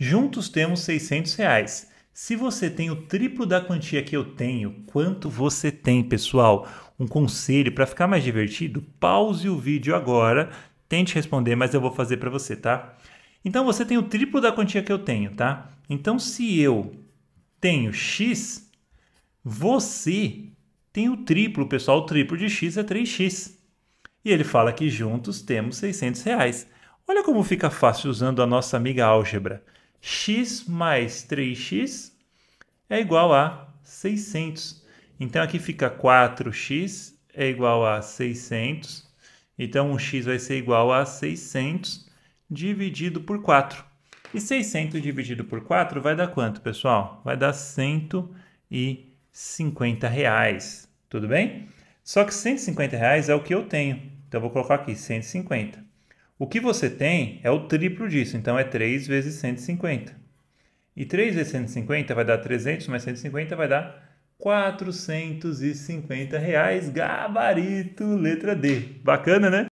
Juntos temos 600 reais. Se você tem o triplo da quantia que eu tenho, quanto você tem, pessoal? Um conselho para ficar mais divertido? Pause o vídeo agora, tente responder, mas eu vou fazer para você, tá? Então você tem o triplo da quantia que eu tenho, tá? Então se eu tenho x, você tem o triplo, pessoal. O triplo de x é 3x. E ele fala que juntos temos 600 reais. Olha como fica fácil usando a nossa amiga álgebra x mais 3x é igual a 600. Então aqui fica 4x é igual a 600. Então o x vai ser igual a 600 dividido por 4. E 600 dividido por 4 vai dar quanto, pessoal? Vai dar 150 reais, tudo bem? Só que 150 reais é o que eu tenho. Então eu vou colocar aqui 150. O que você tem é o triplo disso, então é 3 vezes 150. E 3 vezes 150 vai dar 300, mais 150 vai dar 450 reais. Gabarito, letra D. Bacana, né?